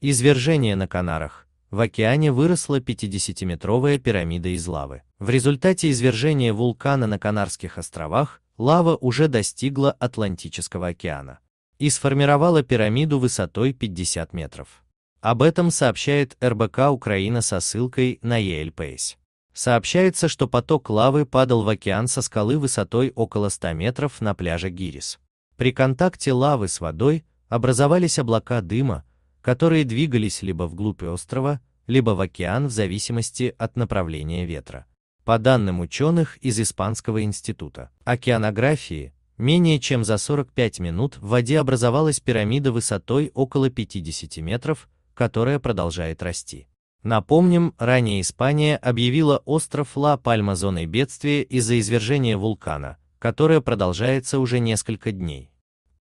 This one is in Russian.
Извержение на Канарах. В океане выросла 50-метровая пирамида из лавы. В результате извержения вулкана на Канарских островах лава уже достигла Атлантического океана и сформировала пирамиду высотой 50 метров. Об этом сообщает РБК Украина со ссылкой на ELPS. Сообщается, что поток лавы падал в океан со скалы высотой около 100 метров на пляже Гирис. При контакте лавы с водой образовались облака дыма, которые двигались либо вглубь острова, либо в океан в зависимости от направления ветра. По данным ученых из Испанского института океанографии, менее чем за 45 минут в воде образовалась пирамида высотой около 50 метров, которая продолжает расти. Напомним, ранее Испания объявила остров Ла-Пальма зоной бедствия из-за извержения вулкана, которое продолжается уже несколько дней.